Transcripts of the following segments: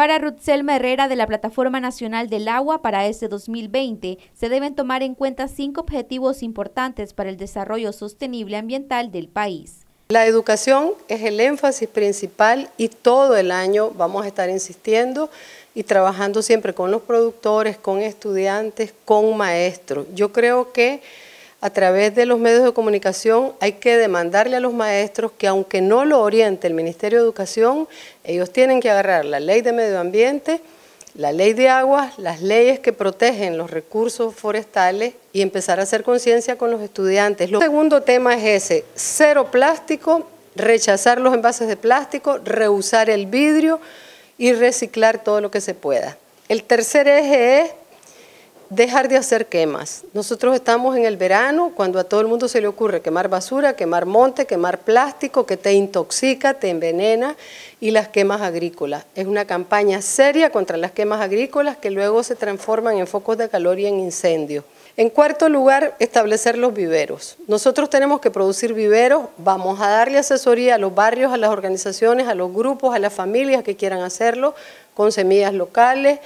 Para Rutzelma Herrera de la Plataforma Nacional del Agua para este 2020, se deben tomar en cuenta cinco objetivos importantes para el desarrollo sostenible ambiental del país. La educación es el énfasis principal y todo el año vamos a estar insistiendo y trabajando siempre con los productores, con estudiantes, con maestros. Yo creo que a través de los medios de comunicación hay que demandarle a los maestros que aunque no lo oriente el Ministerio de Educación, ellos tienen que agarrar la ley de medio ambiente, la ley de aguas, las leyes que protegen los recursos forestales y empezar a hacer conciencia con los estudiantes. el segundo tema es ese, cero plástico, rechazar los envases de plástico, rehusar el vidrio y reciclar todo lo que se pueda. El tercer eje es dejar de hacer quemas. Nosotros estamos en el verano, cuando a todo el mundo se le ocurre quemar basura, quemar monte, quemar plástico, que te intoxica, te envenena, y las quemas agrícolas. Es una campaña seria contra las quemas agrícolas que luego se transforman en focos de calor y en incendios. En cuarto lugar, establecer los viveros. Nosotros tenemos que producir viveros, vamos a darle asesoría a los barrios, a las organizaciones, a los grupos, a las familias que quieran hacerlo, con semillas locales,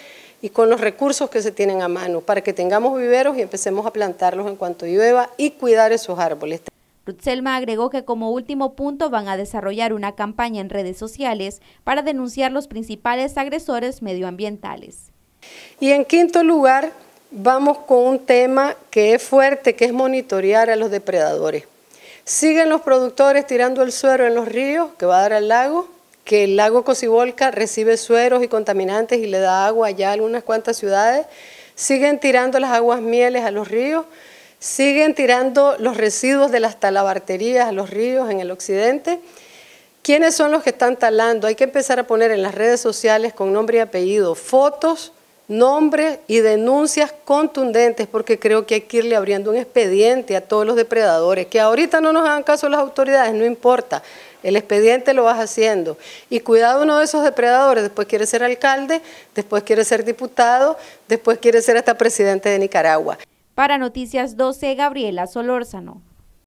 y con los recursos que se tienen a mano para que tengamos viveros y empecemos a plantarlos en cuanto llueva y cuidar esos árboles. Rutzelma agregó que como último punto van a desarrollar una campaña en redes sociales para denunciar los principales agresores medioambientales. Y en quinto lugar, vamos con un tema que es fuerte, que es monitorear a los depredadores. Siguen los productores tirando el suero en los ríos que va a dar al lago que el lago Cocibolca recibe sueros y contaminantes y le da agua ya a algunas cuantas ciudades, siguen tirando las aguas mieles a los ríos, siguen tirando los residuos de las talabarterías a los ríos en el occidente. ¿Quiénes son los que están talando? Hay que empezar a poner en las redes sociales con nombre y apellido fotos nombres y denuncias contundentes, porque creo que hay que irle abriendo un expediente a todos los depredadores, que ahorita no nos hagan caso las autoridades, no importa, el expediente lo vas haciendo. Y cuidado uno de esos depredadores, después quiere ser alcalde, después quiere ser diputado, después quiere ser hasta presidente de Nicaragua. Para Noticias 12, Gabriela Solórzano.